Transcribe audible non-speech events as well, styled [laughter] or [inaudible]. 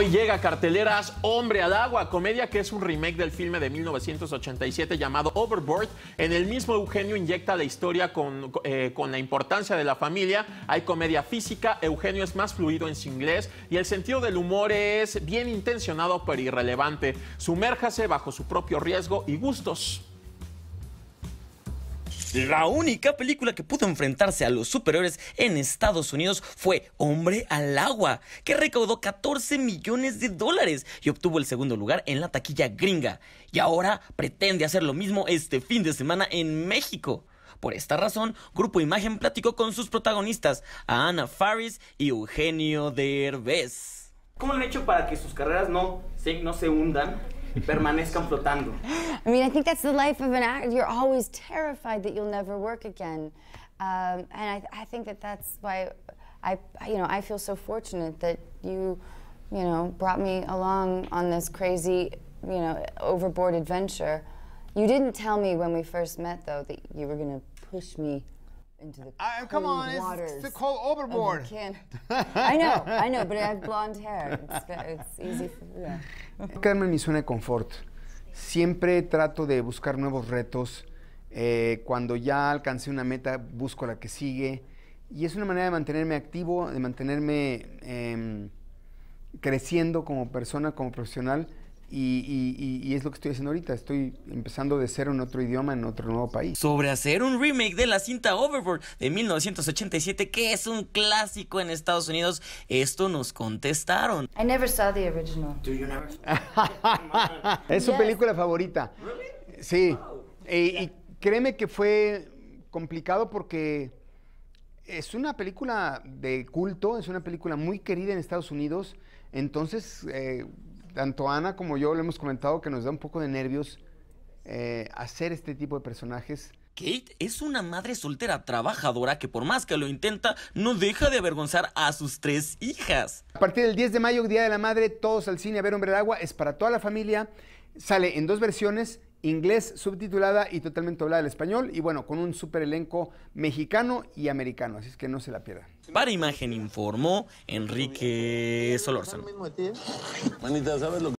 Hoy llega carteleras Hombre al Agua, comedia que es un remake del filme de 1987 llamado Overboard. En el mismo Eugenio inyecta la historia con, eh, con la importancia de la familia. Hay comedia física, Eugenio es más fluido en su inglés y el sentido del humor es bien intencionado pero irrelevante. Sumérjase bajo su propio riesgo y gustos. La única película que pudo enfrentarse a los superiores en Estados Unidos fue Hombre al Agua, que recaudó 14 millones de dólares y obtuvo el segundo lugar en la taquilla gringa. Y ahora pretende hacer lo mismo este fin de semana en México. Por esta razón, Grupo Imagen platicó con sus protagonistas, Ana Faris y Eugenio Derbez. ¿Cómo han hecho para que sus carreras no, no se hundan? [laughs] permanezcan flotando. I mean, I think that's the life of an actor. You're always terrified that you'll never work again. Um, and I, I, think that that's why I, you know, I feel so fortunate that you, you know, brought me along on this crazy, you know, overboard adventure. You didn't tell me when we first met, though, that you were going to push me into the I, come on, it's, cold overboard. [laughs] I know, I know, but I have blonde hair. It's, it's easy. For, yeah. mi zona de confort. Siempre trato de buscar nuevos retos. Eh, cuando ya alcancé una meta, busco la que sigue. Y es una manera de mantenerme activo, de mantenerme eh, creciendo como persona, como profesional. Y, es lo que estoy haciendo ahorita. Estoy empezando de cero en otro idioma, en otro nuevo país. Sobre hacer un remake de la cinta Overboard de 1987, que es un clásico en Estados Unidos, esto nos contestaron. I never saw the original. Do you never... [laughs] es su película favorita. Sí. Eh, y créeme que fue complicado porque es una película de culto, es una película muy querida en Estados Unidos. Entonces. Eh, tanto Ana como yo le hemos comentado que nos da un poco de nervios eh, hacer este tipo de personajes. Kate es una madre soltera trabajadora que por más que lo intenta, no deja de avergonzar a sus tres hijas. A partir del 10 de mayo, Día de la Madre, todos al cine a ver Hombre del Agua, es para toda la familia. Sale en dos versiones, inglés subtitulada y totalmente doblada al español y bueno, con un super elenco mexicano y americano, así es que no se la pierdan. Para Imagen informó Enrique Solórzano. ¿eh?